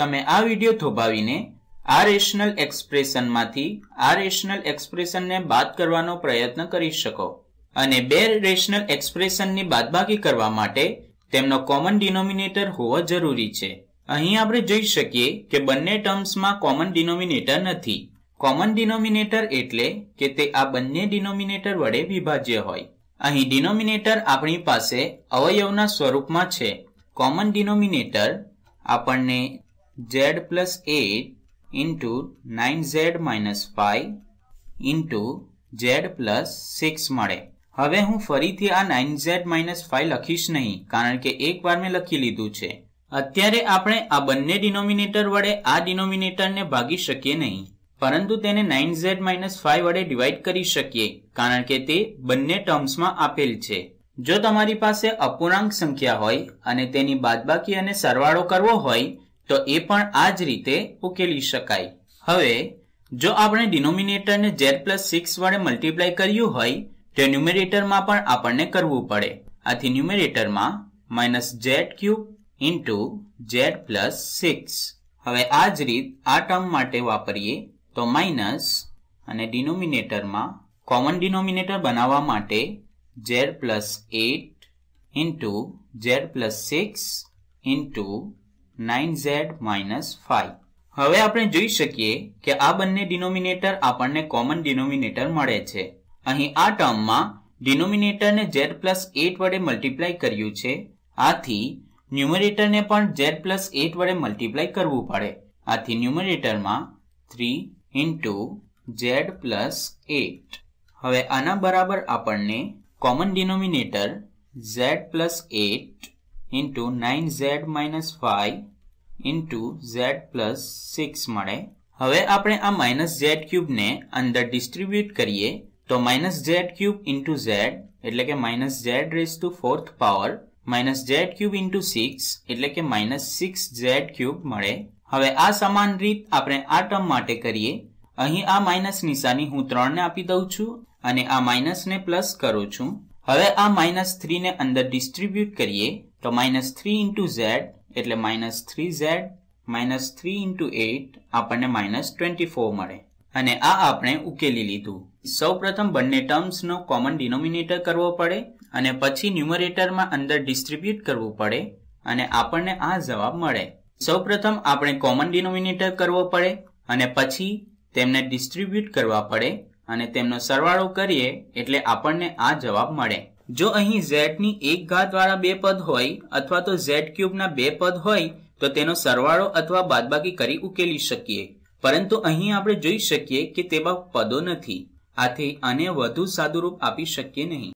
તમે આ વિડીયો થોભાવીને આ રેશનલ એક્સપ્રેશનમાંથી આ રેશનલ એક્સપ્રેશનને બાદ કરવાનો પ્રયત્ન કરી શકો અને બે રેશનલ એક્સપ્રેશનની બાદબાકી કરવા માટે તેમનો કોમન ડિનોમિનેટર હોવો જરૂરી છે અહીં આપણે જોઈ શકીએ કે બંને ટર્મ્સમાં કોમન ડિનોમિનેટર નથી કોમન ડિનોમિનેટર એટલે કે તે આ બંને ડિનોમિનેટર વડે વિભાજ્ય હોય અહીં ડિનોમિનેટર આપણી પાસે અવયવના સ્વરૂપમાં છે કોમન ડિનોમિનેટર આપણને Z plus plus 8 nine Z minus 5 into Z plus six મળે હવે હું ફરીથી આ નાઇન ઝેડ માઇનસ 5 લખીશ નહીં કારણ કે એકવાર મેં લખી લીધું છે અત્યારે આપણે આ બંને ડિનોમિનેટર વડે આ ડિનોમિનેટરને ભાગી શકીએ નહીં પરંતુ તેને નાઇન ઝેડ માઇનસ 5 વડે ડિવાઈડ કરી શકીએ કારણ કે તે બંને ટર્મ્સમાં આપેલ છે જો તમારી પાસે અપૂર્ણાંક સંખ્યા હોય અને તેની બાદબાકી અને સરવાળો કરવો હોય તો એ પણ આ જ રીતે ઉકેલી શકાય હવે જો આપણે ડિનોમિનેટરને ઝેડ પ્લસ સિક્સ વડે મલ્ટીપ્લાય કર્યું હોય તો ન્યુમેરેટરમાં પણ આપણને કરવું પડે આથી ન્યુમેરેટરમાં minus Z cube into Z plus six હવે આ જ રીત આ ટર્મ માટે વાપરીએ તો માઇનસ અને ડિનોમિનેટરમાં કોમન ડિનોમિનેટર બનાવવા માટે Z plus eight into Z plus six into nine Z minus five હવે આપણે જોઈ શકીએ કે આ બંને ડિનોમિનેટર આપણને કોમન ડિનોમિનેટર મળે છે અહીં આ ટર્મમાં ડિનોમિનેટરને ઝેડ પ્લસ એટ વડે મલ્ટીપ્લાય કર્યું છે આથી ન્યુમરેટરને પણ ઝેડ પ્લસ એટ વડે મલ્ટીપ્લાય કરવું પડે આથી ન્યુમરેટરમાં three into Z plus eight હવે આના બરાબર આપણને common denominator Z plus eight into nine Z minus five into Z plus six મળે હવે આપણે આ માઇનસ ઝેડ ક્યુબને અંદર ડિસ્ટ્રીબ્યુટ કરીએ તો minus Z cube into Z એટલે કે minus Z raise to fourth power minus Z cube into six એટલે કે માઇનસ સિક્સ ઝેડ ક્યુબ મળે હવે આ સમાન રીત આપણે આ ટર્મ માટે કરીએ અહીં આ માઇનસ નિશાની હું ત્રણને આપી દઉં છું અને આ માઇનસને પ્લસ કરું છું હવે આ માઇનસ થ્રીને અંદર ડિસ્ટ્રીબ્યુટ કરીએ તો માઇનસ થ્રી ઇન્ટુ ઝેડ એટલે minus three Z minus three into eight આપણને માઇનસ ટ્વેન્ટી ફોર મળે અને આ આપણે ઉકેલી લીધું સૌપ્રથમ બંને ટર્મ્સનો કોમન ડિનોમિનેટર કરવો પડે અને પછી ન્યુમરેટરમાં અંદર ડિસ્ટ્રીબ્યુટ કરવું પડે અને આપણને આ જવાબ મળે સૌપ્રથમ આપણે કોમન ડિનોમિનેટર કરવો પડે અને પછી તેમને ડિસ્ટ્રીબ્યુટ કરવા પડે અને તેમનો સરવાળો કરીએ એટલે આપણને આ જવાબ મળે જો અહીં ઝેડની એક ઘાતવાળા બે પદ હોય અથવા તો ઝેડ ક્યુબના બે પદ હોય તો તેનો સરવાળો અથવા બાદબાકી કરી ઉકેલી શકીએ પરંતુ અહીં આપણે જોઈ શકીએ કે તેવા પદો નથી આથી આને વધુ સાદુરૂપ આપી શકીએ નહીં